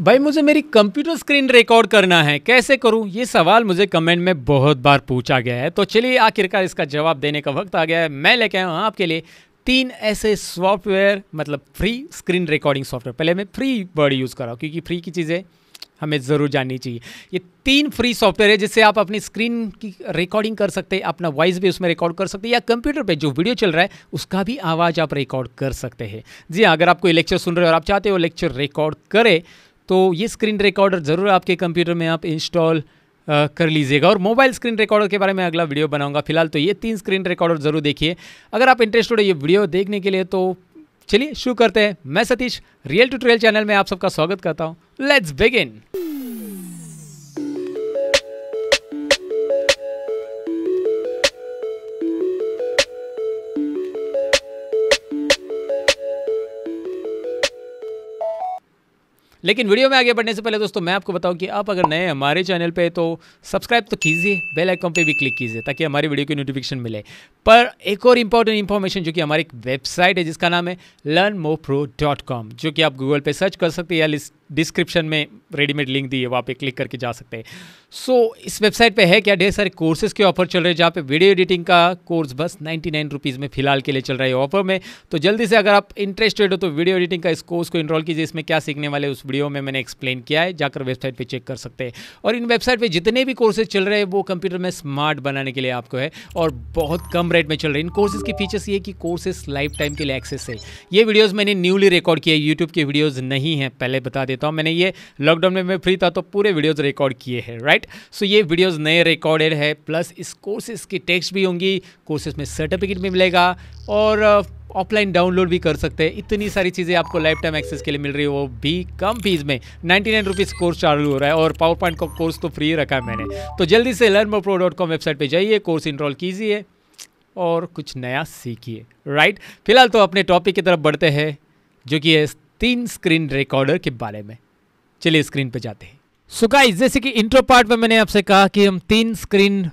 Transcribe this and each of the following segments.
भाई मुझे मेरी कंप्यूटर स्क्रीन रिकॉर्ड करना है कैसे करूं ये सवाल मुझे कमेंट में बहुत बार पूछा गया है तो चलिए आखिरकार इसका जवाब देने का वक्त आ गया है मैं लेके आया हूँ आपके लिए तीन ऐसे सॉफ्टवेयर मतलब फ्री स्क्रीन रिकॉर्डिंग सॉफ्टवेयर पहले मैं फ्री वर्ड यूज़ कर रहा हूँ क्योंकि फ्री की चीज़ें हमें ज़रूर जाननी चाहिए ये तीन फ्री सॉफ्टवेयर है जिससे आप अपनी स्क्रीन की रिकॉर्डिंग कर सकते हैं अपना वॉइस भी उसमें रिकॉर्ड कर सकते हैं या कंप्यूटर पे जो वीडियो चल रहा है उसका भी आवाज़ आप रिकॉर्ड कर सकते हैं जी हाँ, अगर आप कोई लेक्चर सुन रहे हो और आप चाहते हो लेक्चर रिकॉर्ड करें तो ये स्क्रीन रिकॉर्डर ज़रूर आपके कंप्यूटर में आप इंस्टॉल कर लीजिएगा और मोबाइल स्क्रीन रिकॉर्डर के बारे में अगला वीडियो बनाऊंगा फिलहाल तो ये तीन स्क्रीन रिकॉर्डर जरूर देखिए अगर आप इंटरेस्टेड हो ये वीडियो देखने के लिए तो चलिए शुरू करते हैं मैं Satish real tutorial channel में आप सबका स्वागत करता हूँ लेट्स बिगिन लेकिन वीडियो में आगे बढ़ने से पहले दोस्तों मैं आपको बताऊं कि आप अगर नए हमारे चैनल पे तो सब्सक्राइब तो कीजिए बेल आइकॉन पे भी क्लिक कीजिए ताकि हमारी वीडियो की नोटिफिकेशन मिले पर एक और इंपॉर्टेंट इन्फॉर्मेशन जो कि हमारी वेबसाइट है जिसका नाम है लर्न जो कि आप गूगल पर सर्च कर सकते हैं या लिस्ट डिस्क्रिप्शन में रेडीमेड लिंक दी है वहाँ पे क्लिक करके जा सकते हैं सो so, इस वेबसाइट पे है क्या ढेर सारे कोर्सेज के ऑफर चल रहे हैं जहाँ पे वीडियो एडिटिंग का कोर्स बस नाइन्टी नाइन रुपीज़ में फिलहाल के लिए चल रहा है ऑफर में तो जल्दी से अगर आप इंटरेस्टेड हो तो वीडियो एडिटिंग का इस कोर्स को इनरोल कीजिए इसमें क्या सीखने वाले उस वीडियो में मैंने एक्सप्लेन किया है जाकर वेबसाइट पर चेक कर सकते हैं और इन वेबसाइट पर जितने भी कोर्सेज चल रहे हैं वो कंप्यूटर में स्मार्ट बनाने के लिए आपको है और बहुत कम रेट में चल रहे हैं इन कोर्सेज की फीचर्स ये कि कोर्सेज लाइफ टाइम के लिए एक्सेस है ये वीडियोज़ मैंने न्यूली रिकॉर्ड किया यूट्यूब की वीडियोज़ नहीं है पहले बता देता देता मैंने ये लॉकडाउन में मैं फ्री था तो पूरे वीडियोज़ रिकॉर्ड किए हैं राइट सो ये वीडियोज़ नए रिकॉर्डेड है प्लस इस कोर्सेज़ की टेक्स्ट भी होंगी कोर्सेज़ में सर्टिफिकेट भी मिलेगा और ऑफलाइन uh, डाउनलोड भी कर सकते हैं इतनी सारी चीज़ें आपको लाइफ टाइम एक्सेस के लिए मिल रही है वो भी कम फीस में नाइन्टी नाइन रुपीज़ कोर्स चालू हो रहा है और पावर पॉइंट का कोर्स तो फ्री रखा है मैंने तो जल्दी से learn pro dot com website पर जाइए कोर्स इनरोल कीजिए और कुछ नया सीखिए राइट फिलहाल तो अपने टॉपिक की तरफ बढ़ते हैं जो कि है तीन स्क्रीन रिकॉर्डर के बारे में चलिए स्क्रीन पे जाते हैं सो गाइस जैसे कि इंट्रो पार्ट में मैंने आपसे कहा कि हम तीन स्क्रीन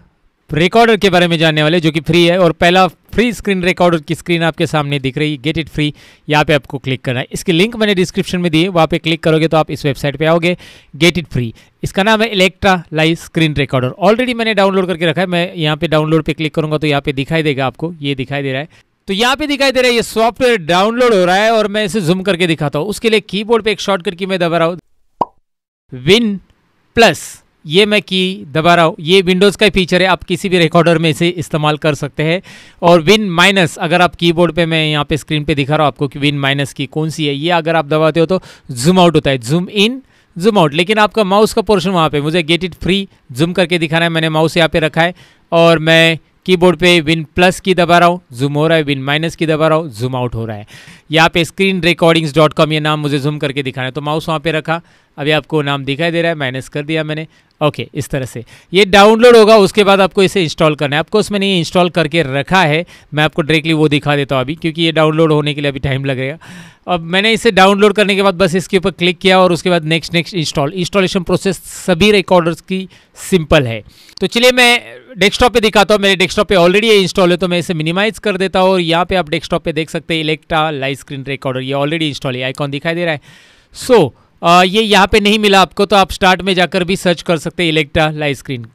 रिकॉर्डर के बारे में जानने वाले जो कि फ्री है और पहला फ्री स्क्रीन रिकॉर्डर की स्क्रीन आपके सामने दिख रही है गेट इट फ्री यहाँ पे आपको क्लिक करना है इसकी लिंक मैंने डिस्क्रिप्शन में दी है वहाँ पे क्लिक करोगे तो आप इस वेबसाइट पे आओगे गेट इट फ्री इसका नाम है Electra live screen recorder already मैंने डाउनलोड करके रखा है मैं यहाँ पे डाउनलोड पे क्लिक करूँगा तो यहाँ पे दिखाई देगा आपको ये दिखाई दे रहा है तो यहाँ पे दिखाई दे रहा है ये सॉफ्टवेयर डाउनलोड हो रहा है और मैं इसे जूम करके दिखाता हूँ उसके लिए कीबोर्ड पे एक शॉर्टकट की मैं दबा रहा हूँ विन प्लस ये मैं की दबा रहा हूँ ये विंडोज़ का फीचर है आप किसी भी रिकॉर्डर में इसे इस्तेमाल कर सकते हैं और विन माइनस अगर आप कीबोर्ड पे मैं यहाँ पे स्क्रीन पे दिखा रहा हूँ आपको कि विन माइनस की कौन सी है ये अगर आप दबाते हो तो जूम आउट होता है जूम इन जूम आउट लेकिन आपका माउस का पोर्शन वहाँ पर मुझे गेट इट फ्री जूम करके दिखाना है मैंने माउस यहाँ पे रखा है और मैं कीबोर्ड पे विन प्लस की दबा रहा हूँ जूम हो रहा है विन माइनस की दबा रहा हूँ जूम आउट हो रहा है यहाँ पे स्क्रीन रिकॉर्डिंग्स डॉट कॉम ये नाम मुझे जूम करके दिखाना है तो माउस वहाँ पे रखा अभी आपको नाम दिखाई दे रहा है माइनस कर दिया मैंने ओके इस तरह से ये डाउनलोड होगा उसके बाद आपको इसे इंस्टॉल करना है आपको उसमें नहीं इंस्टॉल करके रखा है मैं आपको डायरेक्टली वो दिखा देता हूँ अभी क्योंकि ये डाउनलोड होने के लिए अभी टाइम लगेगा अब मैंने इसे डाउनलोड करने के बाद बस इसके ऊपर क्लिक किया और उसके बाद next next install installation process सभी रिकॉर्डर्स की सिंपल है तो चलिए मैं डेस्कटॉप पे दिखाता हूँ मेरे डेस्कटॉप पे ऑलरेडी ये इंस्टॉल है तो मैं इसे मिनिमाइज कर देता हूँ और यहाँ पे आप डेस्कटॉप पे देख सकते हैं इलेक्ट्रा लाइव स्क्रीन रिकॉर्डर ये ऑलरेडी इंस्टॉल है आइकॉन दिखाई दे रहा है सो so, ये यहाँ पे नहीं मिला आपको तो आप स्टार्ट में जाकर भी सर्च कर सकते हैं इलेक्ट्रा लाइव स्क्रीन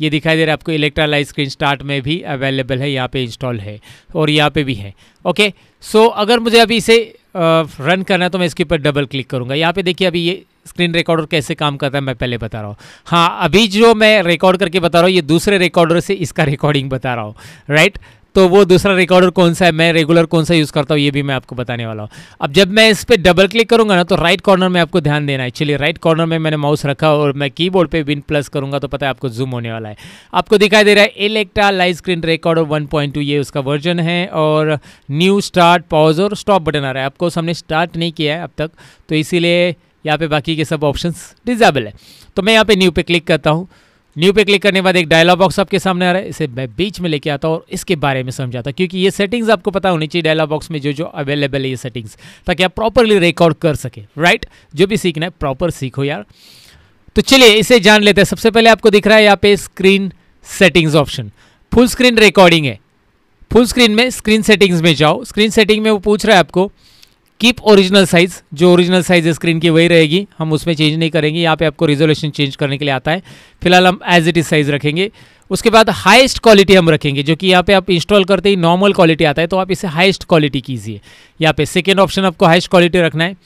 ये दिखाई दे रहा है आपको इलेक्ट्रा लाइव स्क्रीन स्टार्ट में भी अवेलेबल है यहाँ पे इंस्टॉल है और यहाँ पे भी है ओके सो अगर मुझे अभी इसे रन करना है तो मैं इसके ऊपर डबल क्लिक करूँगा यहाँ पे देखिए अभी ये स्क्रीन रिकॉर्डर कैसे काम करता है मैं पहले बता रहा हूँ हाँ अभी जो मैं रिकॉर्ड करके बता रहा हूँ ये दूसरे रिकॉर्डर से इसका रिकॉर्डिंग बता रहा हूँ राइट तो वो दूसरा रिकॉर्डर कौन सा है मैं रेगुलर कौन सा यूज़ करता हूँ ये भी मैं आपको बताने वाला हूँ अब जब मैं इस पर डबल क्लिक करूँगा ना तो राइट कॉर्नर में आपको ध्यान देना है एक्चुअली राइट कॉर्नर में मैंने माउस रखा और मैं की बोर्ड पर विन प्लस करूँगा तो पता है आपको जूम होने वाला है आपको दिखाई दे रहा है Electra live screen recorder one ये उसका वर्जन है और न्यू स्टार्ट पॉज और स्टॉप बटन आ रहा है आपको हमने स्टार्ट नहीं किया है अब तक तो इसीलिए यहाँ पे बाकी के सब ऑप्शंस डिजेबल है तो मैं यहाँ पे न्यू पे क्लिक करता हूँ न्यू पे क्लिक करने के बाद एक डायलॉग बॉक्स आपके सामने आ रहा है इसे मैं बीच में लेके आता हूँ और इसके बारे में समझाता हूँ क्योंकि ये सेटिंग्स आपको पता होनी चाहिए डायलॉग बॉक्स में जो जो अवेलेबल है ये सेटिंग्स ताकि आप प्रॉपरली रिकॉर्ड कर सके राइट जो भी सीखना है प्रॉपर सीखो यार तो चलिए इसे जान लेते हैं सबसे पहले आपको दिख रहा है यहाँ पे screen settings option full screen recording है फुल स्क्रीन में स्क्रीन सेटिंग्स में जाओ स्क्रीन सेटिंग में वो पूछ रहा है आपको कीप ओरिजिनल साइज़ जो ओरिजिनल साइज़ स्क्रीन की वही रहेगी हम उसमें चेंज नहीं करेंगे यहाँ पे आपको रिजोल्यूशन चेंज करने के लिए आता है फिलहाल हम एज इट इज़ साइज़ रखेंगे उसके बाद हाईएस्ट क्वालिटी हम रखेंगे जो कि यहाँ पे आप इंस्टॉल करते ही नॉर्मल क्वालिटी आता है तो आप इसे हाईएस्ट क्वालिटी कीजिए यहाँ पे सेकेंड ऑप्शन आपको हाइस्ट क्वालिटी रखना है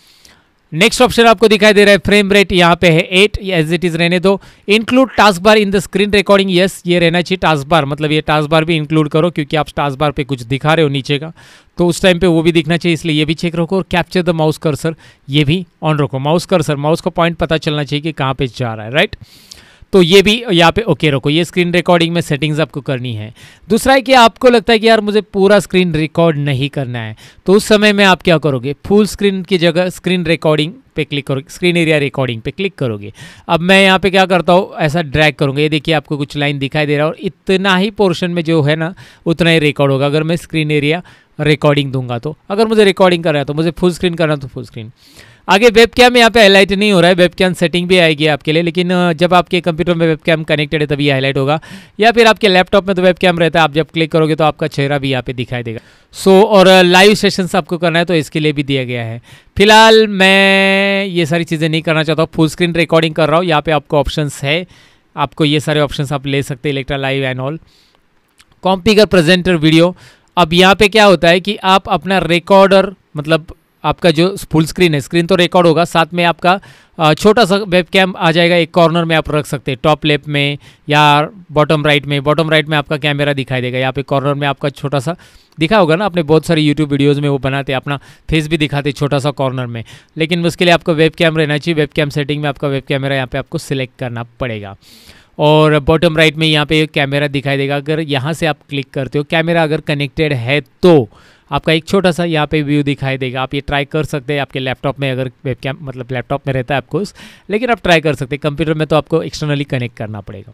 नेक्स्ट ऑप्शन आपको दिखाई दे रहा है फ्रेम रेट यहाँ पे है एट एज इट इज रहने दो include taskbar in the screen recording yes ये रहना चाहिए टास्क बार मतलब ये टास्क बार भी इंक्लूड करो क्योंकि आप टास्क बार पे कुछ दिखा रहे हो नीचे का तो उस टाइम पे वो भी दिखना चाहिए इसलिए ये भी चेक रखो और कैप्चर द माउस कर ये भी ऑन रखो माउस कर माउस का पॉइंट पता चलना चाहिए कि कहाँ पे जा रहा है राइट right? तो ये भी यहाँ पे ओके रखो ये स्क्रीन रिकॉर्डिंग में सेटिंग्स आपको करनी है दूसरा है कि आपको लगता है कि यार मुझे पूरा स्क्रीन रिकॉर्ड नहीं करना है तो उस समय में आप क्या करोगे फुल स्क्रीन की जगह स्क्रीन रिकॉर्डिंग पे क्लिक करोगे स्क्रीन एरिया रिकॉर्डिंग पे क्लिक करोगे अब मैं यहाँ पे क्या करता हूँ ऐसा ड्रैग करूँगा ये देखिए आपको कुछ लाइन दिखाई दे रहा है और इतना ही पोर्शन में जो है ना उतना ही रिकॉर्ड होगा अगर मैं स्क्रीन एरिया रिकॉर्डिंग दूंगा तो अगर मुझे रिकॉर्डिंग करना है तो मुझे फुल स्क्रीन करना तो फुल स्क्रीन आगे वेब कैम यहाँ पे हाईलाइट नहीं हो रहा है वेब कैम सेटिंग भी आएगी आपके लिए लेकिन जब आपके कंप्यूटर में वेब कैम कनेक्टेड है तभी हाईलाइट होगा या फिर आपके लैपटॉप में तो वेब कैम रहता है आप जब क्लिक करोगे तो आपका चेहरा भी यहाँ पे दिखाई देगा सो so, और लाइव सेशंस आपको करना है तो इसके लिए भी दिया गया है फिलहाल मैं ये सारी चीज़ें नहीं करना चाहता हूँ फुल स्क्रीन रिकॉर्डिंग कर रहा हूँ यहाँ पर आपको ऑप्शन है आपको ये सारे ऑप्शन आप ले सकते हैं Electra live and all configure presenter video अब यहाँ पे क्या होता है कि आप अपना रिकॉर्डर मतलब आपका जो फुल स्क्रीन है स्क्रीन तो रिकॉर्ड होगा साथ में आपका छोटा सा वेब कैम आ जाएगा एक कॉर्नर में आप रख सकते हैं टॉप लेफ्ट में या बॉटम राइट में बॉटम राइट में आपका कैमरा दिखाई देगा यहाँ पे कॉर्नर में आपका छोटा सा दिखा होगा ना आपने बहुत सारे यूट्यूब वीडियोज़ में वो बनाते अपना फेस भी दिखाते छोटा सा कॉर्नर में लेकिन उसके लिए आपका वेब कैम रहना चाहिए वेब कैम सेटिंग में आपका वेब कैमरा यहाँ पर आपको सिलेक्ट करना पड़ेगा और बॉटम राइट में यहाँ पर कैमरा दिखाई देगा अगर यहाँ से आप क्लिक करते हो कैमरा अगर कनेक्टेड है तो आपका एक छोटा सा यहाँ पे व्यू दिखाई देगा आप ये ट्राई कर सकते हैं आपके लैपटॉप में अगर वेब मतलब लैपटॉप में रहता है आपको लेकिन आप ट्राई कर सकते हैं कंप्यूटर में तो आपको एक्सटर्नली कनेक्ट करना पड़ेगा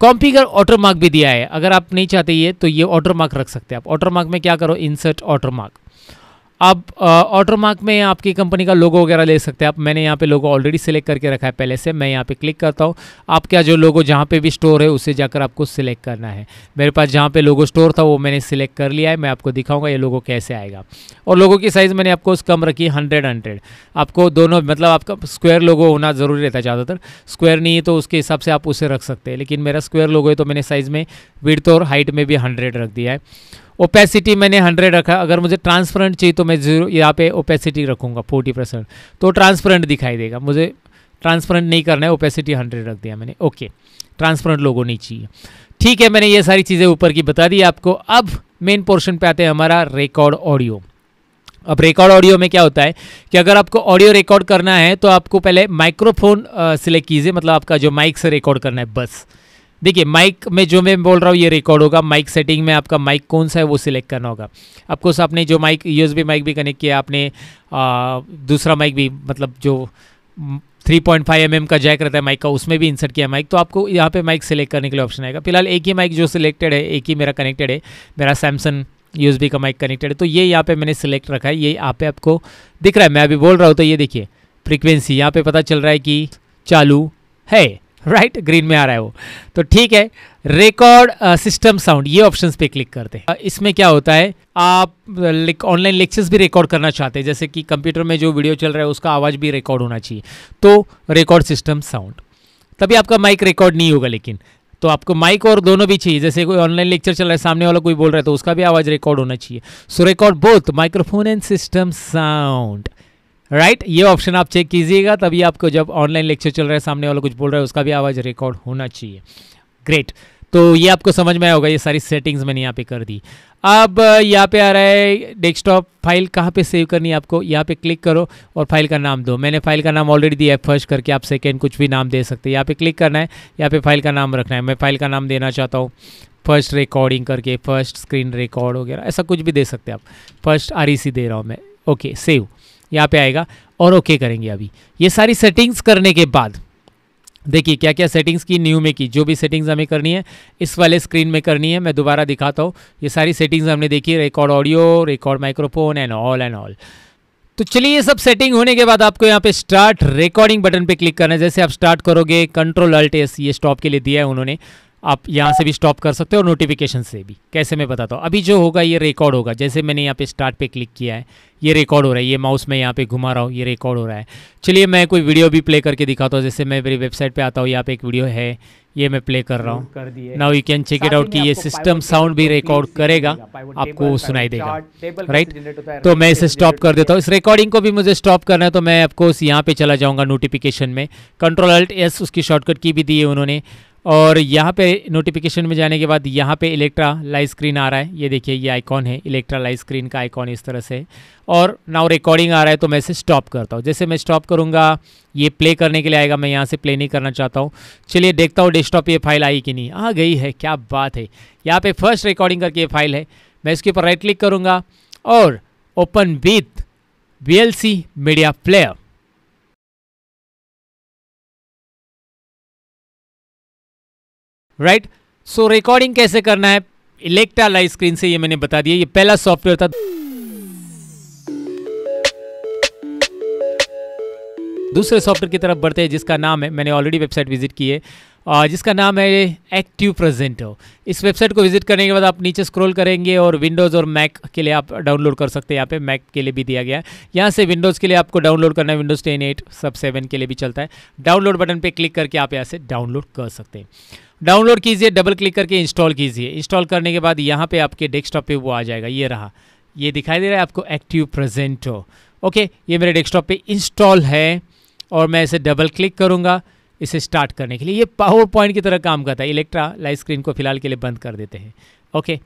कॉम्पिगर ऑटर मार्क भी दिया है अगर आप नहीं चाहते ये तो ये ऑटर मार्क रख सकते हैं आप ऑटर मार्क में क्या करो इंसर्ट ऑटर मार्क आप ऑटोमार्क में आपकी कंपनी का लोगो वगैरह ले सकते हैं आप मैंने यहाँ पे लोगो ऑलरेडी सेलेक्ट करके रखा है पहले से मैं यहाँ पे क्लिक करता हूँ आपका जो लोगो जहाँ पे भी स्टोर है उसे जाकर आपको सिलेक्ट करना है मेरे पास जहाँ पे लोगो स्टोर था वो मैंने सिलेक्ट कर लिया है मैं आपको दिखाऊंगा ये लोगो कैसे आएगा और लोगों की साइज़ मैंने आपको कम रखी है हंड्रेड हंड्रेड आपको दोनों मतलब आपका स्क्वेयर लोगो होना ज़रूरी रहता है ज़्यादातर स्क्वेयर नहीं है तो उसके हिसाब से आप उसे रख सकते हैं लेकिन मेरा स्क्वेयर लोगो है तो मैंने साइज़ में विड्थ और हाइट में भी हंड्रेड रख दिया है ओपेसिटी मैंने हंड्रेड रखा अगर मुझे ट्रांसपेरेंट चाहिए तो मैं जीरो यहाँ पे ओपेसिटी रखूँगा फोर्टी परसेंट तो ट्रांसपेरेंट दिखाई देगा मुझे ट्रांसपेरेंट नहीं करना है ओपेसिटी हंड्रेड रख दिया मैंने ओके ट्रांसपेरेंट लोगों नहीं चाहिए ठीक है मैंने ये सारी चीज़ें ऊपर की बता दी आपको अब मेन पोर्शन पे आते हैं हमारा रिकॉर्ड ऑडियो अब रिकॉर्ड ऑडियो में क्या होता है कि अगर आपको ऑडियो रिकॉर्ड करना है तो आपको पहले माइक्रोफोन सिलेक्ट कीजिए मतलब आपका जो माइक से रिकॉर्ड करना है बस देखिए माइक में जो मैं बोल रहा हूँ ये रिकॉर्ड होगा माइक सेटिंग में आपका माइक कौन सा है वो सिलेक्ट करना होगा आपको आपने जो माइक यूएसबी माइक भी कनेक्ट किया आपने आ, दूसरा माइक भी मतलब जो 3.5 पॉइंट mm का जैक रहता है माइक का उसमें भी इंसर्ट किया माइक तो आपको यहाँ पे माइक सेलेक्ट करने के लिए ऑप्शन आएगा फिलहाल एक ही माइक जो सिलेक्टेड है एक ही मेरा कनेक्टेड है मेरा सैमसंग यूएसबी का माइक कनेक्टेड है तो ये यहाँ पर मैंने सेलेक्ट रखा है ये यहाँ पे आपको दिख रहा है मैं अभी बोल रहा हूँ तो ये देखिए फ्रिक्वेंसी यहाँ पर पता चल रहा है कि चालू है राइट right? ग्रीन में आ रहा है वो तो ठीक है रिकॉर्ड सिस्टम साउंड ये ऑप्शंस पे क्लिक करते हैं uh, इसमें क्या होता है आप ऑनलाइन uh, लेक्चर्स भी रिकॉर्ड करना चाहते हैं जैसे कि कंप्यूटर में जो वीडियो चल रहा है उसका आवाज़ भी रिकॉर्ड होना चाहिए तो रिकॉर्ड सिस्टम साउंड तभी आपका माइक रिकॉर्ड नहीं होगा लेकिन तो आपको माइक और दोनों भी चाहिए जैसे कोई ऑनलाइन लेक्चर चल रहा है सामने वाला कोई बोल रहा है तो उसका भी आवाज़ रिकॉर्ड होना चाहिए so record both microphone and system sound right right? ये ऑप्शन आप चेक कीजिएगा तभी आपको जब ऑनलाइन लेक्चर चल रहा है सामने वाला कुछ बोल रहा है उसका भी आवाज़ रिकॉर्ड होना चाहिए ग्रेट तो ये आपको समझ में आया होगा ये सारी सेटिंग्स मैंने यहाँ पे कर दी अब यहाँ पे आ रहा है डेस्कटॉप फाइल कहाँ पे सेव करनी है आपको यहाँ पे क्लिक करो और फाइल का नाम दो मैंने फाइल का नाम ऑलरेडी दिया है फर्स्ट करके आप सेकेंड कुछ भी नाम दे सकते हैं यहाँ पे क्लिक करना है यहाँ पे फाइल का नाम रखना है मैं फाइल का नाम देना चाहता हूँ फर्स्ट रिकॉर्डिंग करके फर्स्ट स्क्रीन रिकॉर्ड वगैरह ऐसा कुछ भी दे सकते हैं आप फर्स्ट आर e दे रहा हूँ मैं ओके सेव यहाँ पे आएगा और ओके okay करेंगे अभी ये सारी सेटिंग्स करने के बाद देखिए क्या क्या सेटिंग्स की न्यू में की जो भी सेटिंग्स हमें करनी है इस वाले स्क्रीन में करनी है मैं दोबारा दिखाता हूँ ये सारी सेटिंग्स हमने देखी record audio record microphone and all and all तो चलिए ये सब सेटिंग होने के बाद आपको यहाँ पे स्टार्ट रिकॉर्डिंग बटन पे क्लिक करना है जैसे आप स्टार्ट करोगे कंट्रोल अल्ट एस ये स्टॉप के लिए दिया है उन्होंने आप यहाँ से भी स्टॉप कर सकते हो और नोटिफिकेशन से भी कैसे मैं बताता हूँ अभी जो होगा ये रिकॉर्ड होगा जैसे मैंने यहाँ पे स्टार्ट पे क्लिक किया है ये रिकॉर्ड हो रहा है ये माउस में यहाँ पे घुमा रहा हूँ ये रिकॉर्ड हो रहा है चलिए मैं कोई वीडियो भी प्ले करके दिखाता हूँ जैसे मैं मेरी वेबसाइट पर आता हूँ यहाँ पे एक वीडियो है ये मैं प्ले कर रहा हूँ now you can check it out कि ये सिस्टम साउंड भी रिकॉर्ड करेगा आपको सुनाई देगा राइट तो मैं इसे स्टॉप कर देता हूँ इस रिकॉर्डिंग को भी मुझे स्टॉप करना है तो मैं आपको यहाँ पे चला जाऊँगा नोटिफिकेशन में कंट्रोल अल्ट एस उसकी शॉर्टकट की भी दी है उन्होंने और यहाँ पे नोटिफिकेशन में जाने के बाद यहाँ पे इलेक्ट्रा लाइव स्क्रीन आ रहा है ये देखिए ये आइकॉन है इलेक्ट्रा लाइव स्क्रीन का आइकॉन इस तरह से और नाउ रिकॉर्डिंग आ रहा है तो मैं इसे स्टॉप करता हूँ जैसे मैं स्टॉप करूँगा ये प्ले करने के लिए आएगा मैं यहाँ से प्ले नहीं करना चाहता हूँ चलिए देखता हूँ डेस्कटॉप ये फाइल आई कि नहीं आ गई है क्या बात है यहाँ पर फर्स्ट रिकॉर्डिंग करके ये फाइल है मैं इसके ऊपर राइट क्लिक करूँगा और open with V media player right so recording कैसे करना है इलेक्ट्रा लाइव स्क्रीन से ये मैंने बता दिया ये पहला सॉफ्टवेयर था दूसरे सॉफ्टवेयर की तरफ बढ़ते हैं जिसका नाम है मैंने ऑलरेडी वेबसाइट विजिट की है और जिसका नाम है एक्टिव प्रेजेंटो इस वेबसाइट को विजिट करने के बाद आप नीचे स्क्रॉल करेंगे और विंडोज़ और मैक के लिए आप डाउनलोड कर सकते हैं यहाँ पे मैक के लिए भी दिया गया है यहाँ से विंडोज़ के लिए आपको डाउनलोड करना है विंडोज़ टेन एट सब सेवन के लिए भी चलता है डाउनलोड बटन पर क्लिक करके आप यहाँ से डाउनलोड कर सकते हैं डाउनलोड कीजिए डबल क्लिक करके इंस्टॉल कीजिए इंस्टॉल करने के बाद यहाँ पे आपके डेस्कटॉप पे वो आ जाएगा ये रहा ये दिखाई दे रहा है आपको एक्टिव प्रेजेंटो ओके ये मेरे डेस्कटॉप पे इंस्टॉल है और मैं इसे डबल क्लिक करूँगा इसे स्टार्ट करने के लिए ये पावर पॉइंट की तरह काम करता है इलेक्ट्रा लाइट स्क्रीन को फिलहाल के लिए बंद कर देते हैं ओके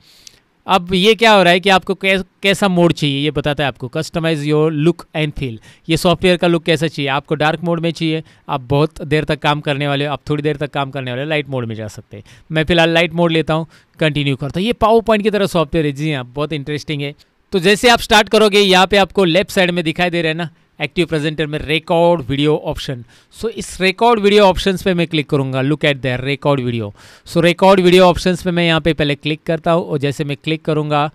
अब ये क्या हो रहा है कि आपको कै, कैसा मोड चाहिए ये बताता है आपको customize your look and feel ये सॉफ्टवेयर का लुक कैसा चाहिए आपको डार्क मोड में चाहिए आप बहुत देर तक काम करने वाले आप थोड़ी देर तक काम करने वाले लाइट मोड में जा सकते हैं मैं फिलहाल लाइट मोड लेता हूँ कंटिन्यू करता हूँ ये पावर पॉइंट की तरह सॉफ्टवेयर है जी हाँ बहुत इंटरेस्टिंग है तो जैसे आप स्टार्ट करोगे यहाँ पे आपको लेफ्ट साइड में दिखाई दे रहे हैं ना एक्टिव प्रेजेंटर में रिकॉर्ड वीडियो ऑप्शन सो इस रिकॉर्ड वीडियो ऑप्शंस पे मैं क्लिक करूंगा look at the record video so record video options पे मैं यहाँ पे पहले क्लिक करता हूँ और जैसे मैं क्लिक करूंगा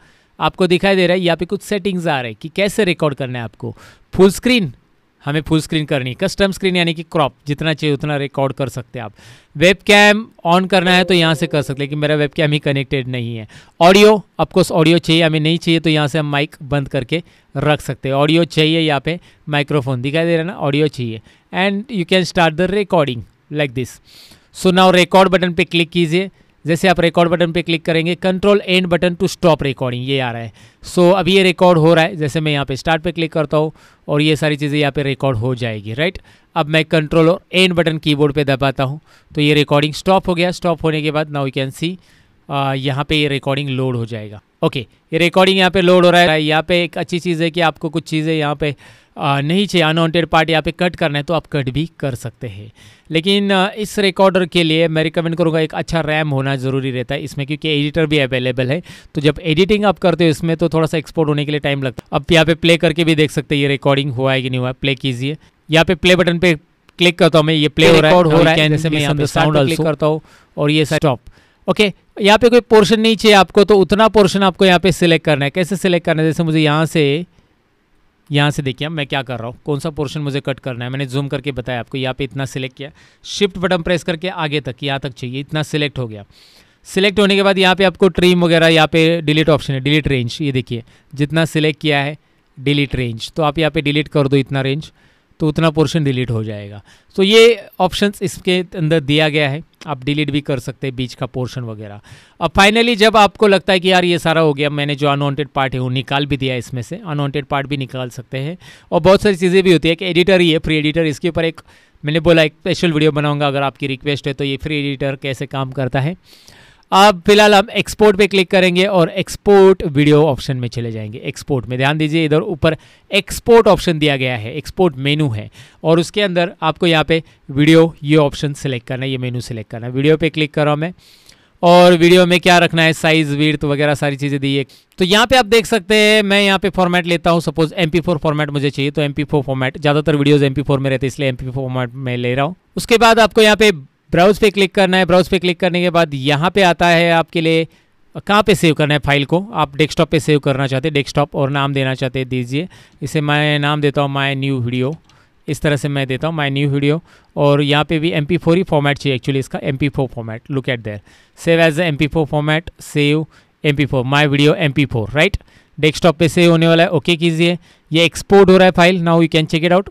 आपको दिखाई दे रहा है यहाँ पे कुछ सेटिंग्स आ रहे हैं कि कैसे रिकॉर्ड करना है आपको फुल स्क्रीन हमें फुल स्क्रीन करनी कस्टम स्क्रीन यानी कि क्रॉप जितना चाहिए उतना रिकॉर्ड कर सकते हैं आप वेब कैम ऑन करना है तो यहाँ से कर सकते हैं लेकिन मेरा वेब कैम ही कनेक्टेड नहीं है ऑडियो अफकोर्स ऑडियो चाहिए हमें नहीं चाहिए तो यहाँ से हम माइक बंद करके रख सकते हैं ऑडियो चाहिए यहाँ पे माइक्रोफोन दिखाई दे रहा है ना ऑडियो चाहिए and you can start the recording like this so now record button पर क्लिक कीजिए जैसे आप रिकॉर्ड बटन पे क्लिक करेंगे control end button to stop recording ये आ रहा है सो so, अब ये रिकॉर्ड हो रहा है जैसे मैं यहाँ पे स्टार्ट पे क्लिक करता हूँ और ये सारी चीज़ें यहाँ पे रिकॉर्ड हो जाएगी राइट अब मैं कंट्रोल और एंड बटन कीबोर्ड पे दबाता हूँ तो ये रिकॉर्डिंग स्टॉप हो गया स्टॉप होने के बाद नाउ यू कैन सी यहाँ पे ये रिकॉर्डिंग लोड हो जाएगा ओके ये रिकॉर्डिंग यहाँ पे लोड हो रहा है यहाँ पे एक अच्छी चीज़ है कि आपको कुछ चीज़ें यहाँ पे नहीं चाहिए अनवॉन्टेड पार्ट यहाँ पे कट करना है तो आप कट भी कर सकते हैं लेकिन इस रिकॉर्डर के लिए मैं रिकमेंड करूँगा एक अच्छा रैम होना ज़रूरी रहता है इसमें क्योंकि एडिटर भी अवेलेबल है तो जब एडिटिंग आप करते हो इसमें तो थोड़ा सा एक्सपोर्ट होने के लिए टाइम लगता है अब यहाँ पे प्ले करके भी देख सकते हैं ये रिकॉर्डिंग हुआ है कि नहीं हुआ प्ले कीजिए यहाँ पे प्ले बटन पे क्लिक करता हूँ मैं ये प्ले हो रहा है हो रहा है साउंड क्लिक करता हूँ और ये स्टॉप ओके यहाँ पे कोई पोर्शन नहीं चाहिए आपको तो उतना पोर्शन आपको यहाँ पे सिलेक्ट करना है कैसे सिलेक्ट करना है जैसे मुझे यहाँ से यहाँ से देखिए मैं क्या कर रहा हूँ कौन सा पोर्शन मुझे कट करना है मैंने जूम करके बताया आपको यहाँ पे इतना सिलेक्ट किया शिफ्ट बटन प्रेस करके आगे तक यहाँ तक चाहिए इतना सिलेक्ट हो गया सिलेक्ट होने के बाद यहाँ पे आपको ट्रीम वगैरह यहाँ पे डिलीट ऑप्शन है डिलीट रेंज ये देखिए जितना सिलेक्ट किया है डिलीट रेंज तो आप यहाँ पे डिलीट कर दो इतना रेंज तो उतना पोर्शन डिलीट हो जाएगा तो ये ऑप्शंस इसके अंदर दिया गया है आप डिलीट भी कर सकते हैं बीच का पोर्शन वगैरह अब फाइनली जब आपको लगता है कि यार ये सारा हो गया मैंने जो अनवांटेड पार्ट है वो निकाल भी दिया इसमें से अनवांटेड पार्ट भी निकाल सकते हैं और बहुत सारी चीज़ें भी होती है कि एडिटर ही है फ्री एडिटर इसके ऊपर एक मैंने बोला एक स्पेशल वीडियो बनाऊंगा अगर आपकी रिक्वेस्ट है तो ये फ्री एडिटर कैसे काम करता है अब फिलहाल हम एक्सपोर्ट पे क्लिक करेंगे और एक्सपोर्ट वीडियो ऑप्शन में चले जाएंगे एक्सपोर्ट में ध्यान दीजिए इधर ऊपर एक्सपोर्ट ऑप्शन दिया गया है एक्सपोर्ट मेनू है और उसके अंदर आपको यहाँ पे वीडियो ये ऑप्शन सेलेक्ट करना है ये मेनू सेलेक्ट करना है वीडियो पे क्लिक कर रहा हूँ मैं और वीडियो में क्या रखना है साइज वीर्थ वगैरह सारी चीज़ें दी है तो यहाँ पे आप देख सकते हैं मैं यहाँ पे फॉर्मेट लेता हूँ suppose M P four format मुझे चाहिए तो एम पी फोर फॉर्मेट ज़्यादातर वीडियोज एम पी फोर में रहते हैं इसलिए एम पी फॉर्मेट में ले रहा हूँ उसके बाद आपको यहाँ पे ब्राउज़ पे क्लिक करना है ब्राउज़ पे क्लिक करने के बाद यहाँ पे आता है आपके लिए कहाँ पे सेव करना है फाइल को आप डेस्कटॉप पे सेव करना चाहते हैं डेस्कटॉप और नाम देना चाहते हैं दीजिए इसे मैं नाम देता हूँ माई न्यू वीडियो इस तरह से मैं देता हूँ माई न्यू वीडियो और यहाँ पे भी एम पी फोर ही फॉर्मेट चाहिए एक्चुअली इसका M P four format look at there save as M P four format save M P four my video M P four right desktop पे सेव होने वाला है ओके कीजिए ये एक्सपोर्ट हो रहा है file now you can check it out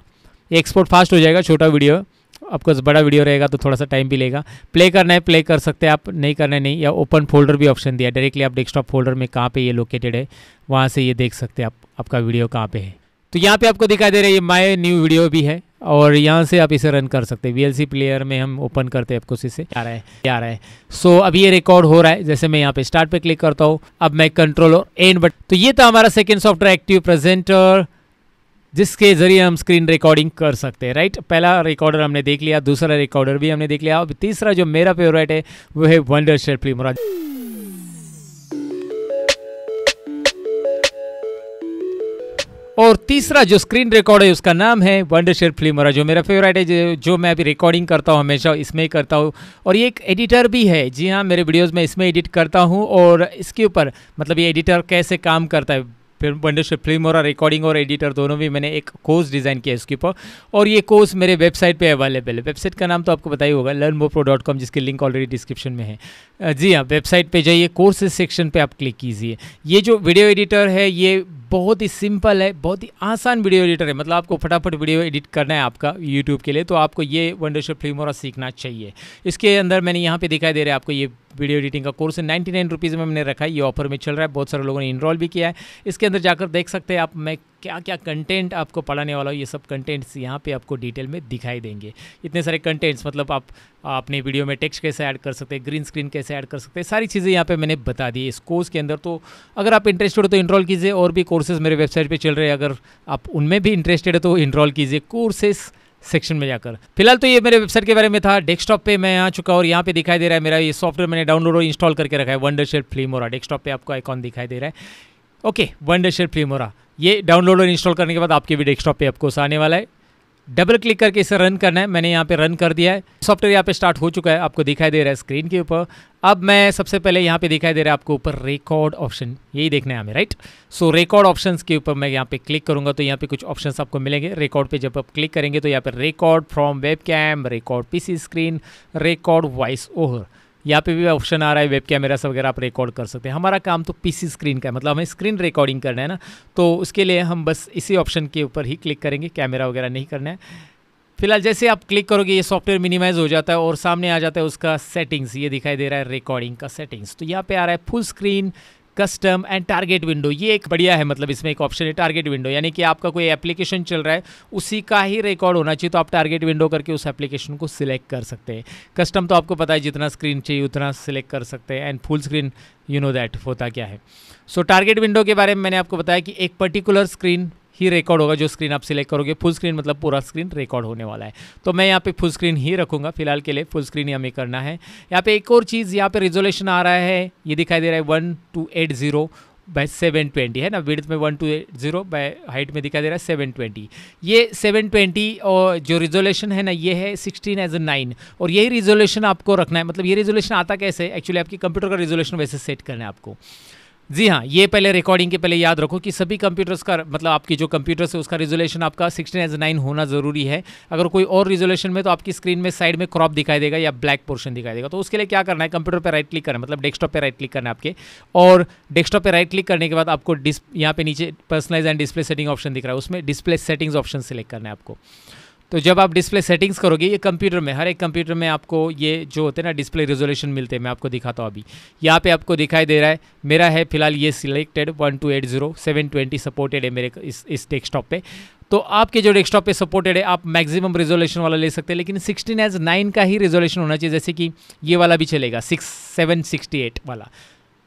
ये एक्सपोर्ट फास्ट हो जाएगा छोटा वीडियो है आपका बड़ा वीडियो रहेगा तो थोड़ा सा टाइम भी लेगा प्ले करना है प्ले कर सकते हैं आप नहीं करना है नहीं या ओपन फोल्डर भी ऑप्शन दिया डायरेक्टली आप डेस्कटॉप फोल्डर में कहाँ पे ये लोकेटेड है वहाँ से ये देख सकते हैं आप आपका वीडियो कहाँ पे है तो यहाँ पे आपको दिखाई दे रहा है ये माई न्यू वीडियो भी है और यहाँ से आप इसे रन कर सकते हैं वीएलसी प्लेयर में हम ओपन करते हैं आपको इसे आ रहा है आ रहा है सो so, अब ये रिकॉर्ड हो रहा है जैसे मैं यहाँ पे स्टार्ट पे क्लिक करता हूँ अब मैं कंट्रोल और एन बट तो ये था हमारा सेकेंड सॉफ्टवेयर एक्टिव प्रेजेंटर जिसके ज़रिए हम स्क्रीन रिकॉर्डिंग कर सकते हैं राइट पहला रिकॉर्डर हमने देख लिया दूसरा रिकॉर्डर भी हमने देख लिया अब तीसरा जो मेरा फेवरेट है वो है वंडर शेयर फिल्म और तीसरा जो स्क्रीन रिकॉर्ड है उसका नाम है वंडर शेयर फ्लिमरा जो मेरा फेवरेट है जो, जो मैं अभी रिकॉर्डिंग करता हूँ हमेशा इसमें ही करता हूँ और ये एक एडिटर भी है जी हाँ मेरे वीडियोस में इसमें एडिट करता हूँ और इसके ऊपर मतलब ये एडिटर कैसे काम करता है फिर इंडस्ट्री फिल्म और रिकॉर्डिंग और एडिटर दोनों भी मैंने एक कोर्स डिज़ाइन किया इसके ऊपर और ये कोर्स मेरे वेबसाइट पे अवेलेबल है वेबसाइट का नाम तो आपको पता होगा लर्न मोप्रो डॉट कॉम जिसकी लिंक ऑलरेडी डिस्क्रिप्शन में है जी हाँ वेबसाइट पे जाइए कोर्स सेक्शन पे आप क्लिक कीजिए ये जो वीडियो एडिटर है ये बहुत ही सिंपल है बहुत ही आसान वीडियो एडिटर है मतलब आपको फटाफट वीडियो एडिट करना है आपका यूट्यूब के लिए तो आपको ये वंडरशिप फिल्म और सीखना चाहिए इसके अंदर मैंने यहाँ पे दिखाई दे रहा है आपको ये वीडियो एडिटिंग का कोर्स है नाइन्टी नाइन रुपीज़ में मैंने रखा है ये ऑफर में चल रहा है बहुत सारे लोगों ने इनरोल भी किया है इसके अंदर जाकर देख सकते हैं आप मैं क्या क्या कंटेंट आपको पढ़ाने वाला हूँ ये सब कंटेंट्स यहाँ पे आपको डिटेल में दिखाई देंगे इतने सारे कंटेंट्स मतलब आप अपने वीडियो में टेक्स्ट कैसे ऐड कर सकते हैं ग्रीन स्क्रीन कैसे ऐड कर सकते हैं सारी चीज़ें यहाँ पे मैंने बता दी इस कोर्स के अंदर तो अगर आप इंटरेस्टेड हो तो इनरोल कीजिए और भी कोर्सेज मेरे वेबसाइट पर चल रहे हैं अगर आप उनमें भी इंटरेस्टेड है तो इनरोल कीजिए कोर्सेज़ सेक्शन में जाकर फिलहाल तो ये मेरे वेबसाइट के बारे में था डेस्कटॉप पे मैं आ चुका और यहाँ पे दिखाई दे रहा है मेरा ये सॉफ्टवेयर मैंने डाउनलोड और इंस्टॉल करके रखा है वंडर शेड फिल्म और डेस्कटॉप पे आपको आइकॉन दिखाई दे रहा है ओके वंडर शेड फिल्म ये डाउनलोड और इंस्टॉल करने के बाद आपके भी डेस्कटॉप पे आपको आने वाला है डबल क्लिक करके इसे रन करना है मैंने यहाँ पे रन कर दिया है सॉफ्टवेयर यहाँ पे स्टार्ट हो चुका है आपको दिखाई दे रहा है स्क्रीन के ऊपर अब मैं सबसे पहले यहाँ पे दिखाई दे रहा है आपको ऊपर रिकॉर्ड ऑप्शन यही देखना है हमें राइट सो रिकॉर्ड ऑप्शन के ऊपर मैं यहाँ पे क्लिक करूँगा तो यहाँ पे कुछ ऑप्शन आपको मिलेंगे रिकॉर्ड पर जब आप क्लिक करेंगे तो यहाँ पर record from webcam record P screen record voice over यहाँ पे भी ऑप्शन आ रहा है वेब कैमरा वगैरह आप रिकॉर्ड कर सकते हैं हमारा काम तो पीसी स्क्रीन का है मतलब हमें स्क्रीन रिकॉर्डिंग करना है ना तो उसके लिए हम बस इसी ऑप्शन के ऊपर ही क्लिक करेंगे कैमरा वगैरह नहीं करना है फिलहाल जैसे आप क्लिक करोगे ये सॉफ्टवेयर मिनिमाइज हो जाता है और सामने आ जाता है उसका सेटिंग्स ये दिखाई दे रहा है रिकॉर्डिंग का सेटिंग्स तो यहाँ पे आ रहा है full screen custom and target window ये एक बढ़िया है मतलब इसमें एक ऑप्शन है टारगेट विंडो यानी कि आपका कोई एप्लीकेशन चल रहा है उसी का ही रिकॉर्ड होना चाहिए तो आप टारगेट विंडो करके उस एप्लीकेशन को सिलेक्ट कर सकते हैं कस्टम तो आपको पता है जितना स्क्रीन चाहिए उतना सिलेक्ट कर सकते हैं and full screen you know that होता क्या है सो टारगेट विंडो के बारे में मैंने आपको बताया कि एक पर्टिकुलर स्क्रीन ही रिकॉर्ड होगा जो स्क्रीन आप सिलेक्ट करोगे फुल स्क्रीन मतलब पूरा स्क्रीन रिकॉर्ड होने वाला है तो मैं यहाँ पे फुल स्क्रीन ही रखूँगा फिलहाल के लिए फुल स्क्रीन ही हमें करना है यहाँ पे एक और चीज़ यहाँ पे रिजोल्यूशन आ रहा है ये दिखाई दे रहा है one two eight zero by seven twenty है ना विड्थ में one two eight zero by height में दिखाई दे रहा है सेवन ट्वेंटी ये सेवन ट्वेंटी और जो रिजोल्यूशन है ना ये है सिक्सटीन एज ए नाइन और यही रिजोल्यूशन आपको रखना है मतलब ये रिजोल्यूशन आता कैसे एक्चुअली आपकी कंप्यूटर का रिजोल्यूशन वैसे सेट करना है आपको जी हाँ ये पहले रिकॉर्डिंग के पहले याद रखो कि सभी कंप्यूटर्स का मतलब आपकी जो कंप्यूटर्स है उसका रिजोल्यूशन आपका सिक्सटीन एज नाइन होना ज़रूरी है अगर कोई और रिजोल्यूशन में तो आपकी स्क्रीन में साइड में क्रॉप दिखाई देगा या ब्लैक पोर्शन दिखाई देगा तो उसके लिए क्या करना है कंप्यूटर पर राइट क्लिक करना मतलब डेस्कटॉप पर राइट क्लिक करना है आपके और डेस्कटॉप पर राइट क्लिक करने के बाद आपको डिस यहाँ पे नीचे personalize and display setting option दिख रहा है उसमें डिस्प्ले सेटिंग्स ऑप्शन सेलेक्ट करना है आपको तो जब आप डिस्प्ले सेटिंग्स करोगे ये कंप्यूटर में हर एक कंप्यूटर में आपको ये जो होते हैं ना डिस्प्ले रेजोल्यूशन मिलते हैं मैं आपको दिखाता हूँ अभी यहाँ पे आपको दिखाई दे रहा है मेरा है फिलहाल ये selected one two eight zero seven twenty supported है मेरे इस इस डेस्कटॉप पे तो आपके जो डेस्कटॉप पे सपोर्टेड है आप मैक्सिमम रिजोल्यूशन वाला ले सकते हैं लेकिन सिक्सटीन एज नाइन का ही रिजोल्यूशन होना चाहिए जैसे कि ये वाला भी चलेगा सिक्स सेवन सिक्सटी एट वाला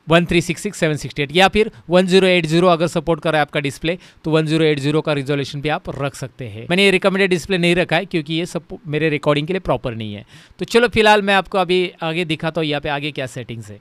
one three six six seven sixty eight या फिर वन जीरो एट जीरो अगर सपोर्ट कर रहा है आपका डिस्प्ले तो वन जीरो एट जीरो का रिजोल्यूशन भी आप रख सकते हैं मैंने ये रिकमेंडेड डिस्प्ले नहीं रखा है क्योंकि ये सब मेरे रिकॉर्डिंग के लिए प्रॉपर नहीं है तो चलो फिलहाल मैं आपको अभी आगे दिखाता हूँ यहाँ पे आगे क्या सेटिंग्स है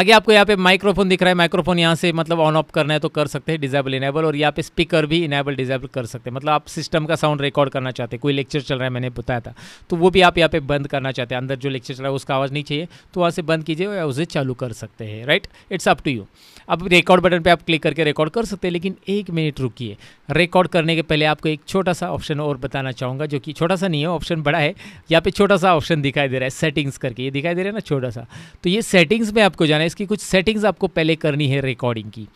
आगे आपको यहाँ पे माइक्रोफोन दिख रहा है माइक्रोफोन यहाँ से मतलब ऑन ऑफ करना है तो कर सकते हैं डिजेबल इनेबल और यहाँ पे स्पीकर भी इनेबल डिजेबल कर सकते हैं मतलब आप सिस्टम का साउंड रिकॉर्ड करना चाहते हैं कोई लेक्चर चल रहा है मैंने बताया था तो वो भी आप यहाँ पे बंद करना चाहते हैं अंदर जो लेक्चर चल रहा है उसका आवाज़ नहीं चाहिए तो वहाँ से बंद कीजिए या उसे चालू कर सकते हैं right it's up to you अब रिकॉर्ड बटन पर आप क्लिक करके रिकॉर्ड कर सकते हैं लेकिन एक मिनट रुकीये रिकॉर्ड करने के पहले आपको एक छोटा सा ऑप्शन और बताना चाहूँगा जो कि छोटा सा नहीं है ऑप्शन बड़ा है यहाँ पे छोटा सा ऑप्शन दिखाई दे रहा है सेटिंग्स करके ये दिखाई दे रहा है ना छोटा सा तो ये सेटिंग्स में आपको जाना है इसकी कुछ सेटिंग्स आपको पहले करनी है रिकॉर्डिंग की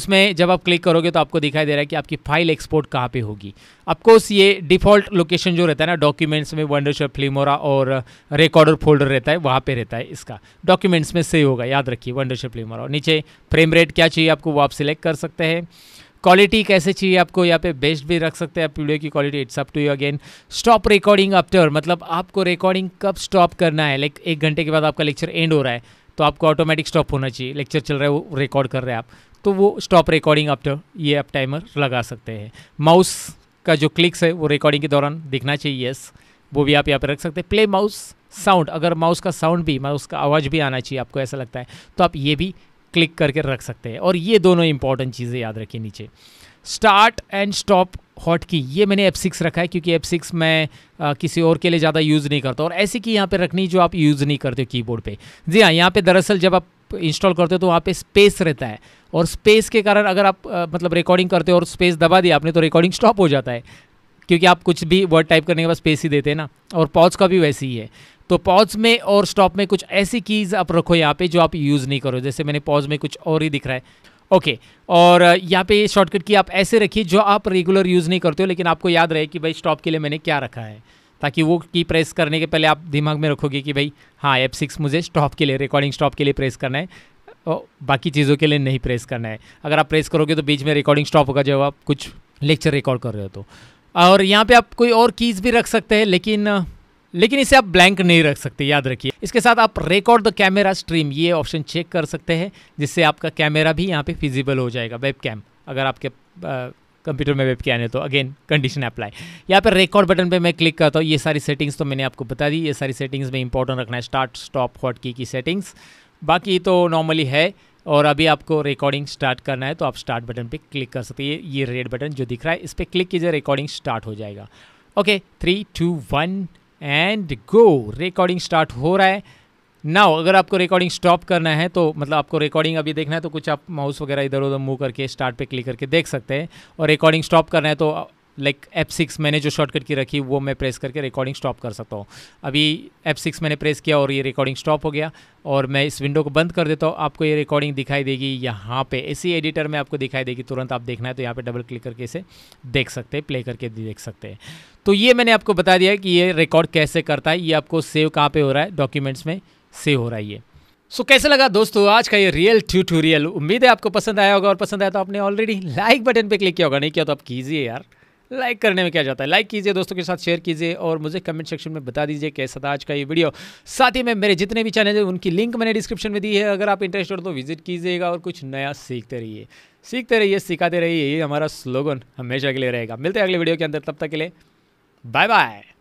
उसमें जब आप क्लिक करोगे तो आपको दिखाई दे रहा है कि आपकी फाइल एक्सपोर्ट कहाँ पे होगी अफकोर्स ये डिफ़ॉल्ट लोकेशन जो रहता है ना डॉक्यूमेंट्स में वंडरशॉप फ्लिमोरा और रिकॉर्डर फोल्डर uh, रहता है वहाँ पे रहता है इसका डॉक्यूमेंट्स में सही होगा याद रखिए वंडरशॉप फ्लिमोरा नीचे फ्रेम रेट क्या चाहिए आपको वो आप सिलेक्ट कर सकते हैं क्वालिटी कैसे चाहिए आपको यहाँ पे बेस्ट भी रख सकते हैं आप वीडियो की quality it's up to you again stop recording after मतलब आपको रिकॉर्डिंग कब स्टॉप करना है लाइक एक घंटे के बाद आपका लेक्चर एंड हो रहा है तो आपको ऑटोमेटिक स्टॉप होना चाहिए लेक्चर चल रहा है वो रिकॉर्ड कर रहे हैं आप तो वो स्टॉप रिकॉर्डिंग आप ये आप टाइमर लगा सकते हैं माउस का जो क्लिक्स है वो रिकॉर्डिंग के दौरान दिखना चाहिए यस वो भी आप यहाँ पर रख सकते हैं प्ले माउस साउंड अगर माउस का साउंड भी माउस का आवाज़ भी आना चाहिए आपको ऐसा लगता है तो आप ये भी क्लिक करके रख सकते हैं और ये दोनों इंपॉर्टेंट चीज़ें याद रखिए नीचे स्टार्ट एंड स्टॉप हॉट की ये मैंने एफ सिक्स रखा है क्योंकि एफ सिक्स मैं आ, किसी और के लिए ज़्यादा यूज़ नहीं करता और ऐसी की यहाँ पे रखनी जो आप यूज़ नहीं करते हो कीबोर्ड पे जी हाँ यहाँ पे दरअसल जब आप इंस्टॉल करते हो तो वहाँ पे स्पेस रहता है और स्पेस के कारण अगर आप आ, मतलब रिकॉर्डिंग करते हो और स्पेस दबा दिया आपने तो रिकॉर्डिंग स्टॉप हो जाता है क्योंकि आप कुछ भी वर्ड टाइप करने के बाद स्पेस ही देते हैं ना और पॉज का भी वैसे ही है तो पॉज में और स्टॉप में कुछ ऐसी कीज़ आप रखो यहाँ पे जो आप यूज़ नहीं करो जैसे मैंने पॉज में कुछ और ही दिख रहा है ओके okay. और यहाँ पे शॉर्टकट की आप ऐसे रखिए जो आप रेगुलर यूज़ नहीं करते हो लेकिन आपको याद रहे कि भाई स्टॉप के लिए मैंने क्या रखा है ताकि वो की प्रेस करने के पहले आप दिमाग में रखोगे कि भाई हाँ एफ सिक्स मुझे स्टॉप के लिए रिकॉर्डिंग स्टॉप के लिए प्रेस करना है और बाकी चीज़ों के लिए नहीं प्रेस करना है अगर आप प्रेस करोगे तो बीच में रिकॉर्डिंग स्टॉप होगा जब आप कुछ लेक्चर रिकॉर्ड कर रहे हो तो और यहाँ पे आप कोई और कीज़ भी रख सकते हैं लेकिन लेकिन इसे आप ब्लैंक नहीं रख सकते याद रखिए इसके साथ आप रिकॉर्ड द कैमरा स्ट्रीम ये ऑप्शन चेक कर सकते हैं जिससे आपका कैमरा भी यहाँ पे फिजिबल हो जाएगा वेब कैम अगर आपके कंप्यूटर में वेब कैन है तो अगेन कंडीशन अप्लाई यहाँ पर रिकॉर्ड बटन पे मैं क्लिक करता हूँ ये सारी सेटिंग्स तो मैंने आपको बता दी ये सारी सेटिंग्स में इंपॉर्टेंट रखना है स्टार्ट स्टॉप हॉट की की सेटिंग्स बाकी तो नॉर्मली है और अभी आपको रिकॉर्डिंग स्टार्ट करना है तो आप स्टार्ट बटन पर क्लिक कर सकते हैं ये रेड बटन जो दिख रहा है इस पर क्लिक कीजिए रिकॉर्डिंग स्टार्ट हो जाएगा okay three two one and go recording start हो रहा है नाउ अगर आपको रिकॉर्डिंग स्टॉप करना है तो मतलब आपको रिकॉर्डिंग अभी देखना है तो कुछ आप माउस वगैरह इधर उधर मूव करके स्टार्ट पे क्लिक करके देख सकते हैं और रिकॉर्डिंग स्टॉप करना है तो लाइक एप सिक्स मैंने जो शॉर्टकट की रखी वो मैं प्रेस करके रिकॉर्डिंग स्टॉप कर सकता हूँ अभी एप सिक्स मैंने प्रेस किया और ये रिकॉर्डिंग स्टॉप हो गया और मैं इस विंडो को बंद कर देता हूँ आपको ये रिकॉर्डिंग दिखाई देगी यहाँ पे इसी एडिटर में आपको दिखाई देगी तुरंत आप देखना है तो यहाँ पे डबल क्लिक करके इसे देख सकते हैं प्ले करके देख सकते हैं तो ये मैंने आपको बता दिया कि ये रिकॉर्ड कैसे करता है ये आपको सेव कहाँ पर हो रहा है डॉक्यूमेंट्स में सेव हो रहा है ये सो so, कैसे लगा दोस्तों आज का ये रियल ट्यूटोरियल उम्मीद है आपको पसंद आया होगा और पसंद आया तो आपने ऑलरेडी लाइक बटन पे क्लिक किया होगा नहीं किया तो आप कीजिए यार लाइक करने में क्या जाता है लाइक कीजिए दोस्तों के साथ शेयर कीजिए और मुझे कमेंट सेक्शन में बता दीजिए कैसा था आज का ये वीडियो साथ ही में मेरे जितने भी चैनल हैं उनकी लिंक मैंने डिस्क्रिप्शन में दी है अगर आप इंटरेस्ट हो तो विजिट कीजिएगा और कुछ नया सीखते रहिए सीखते रहिए सिखाते रहिए ये हमारा स्लोगन हमेशा के लिए रहेगा मिलते हैं अगले वीडियो के अंदर तब तक के लिए बाय बाय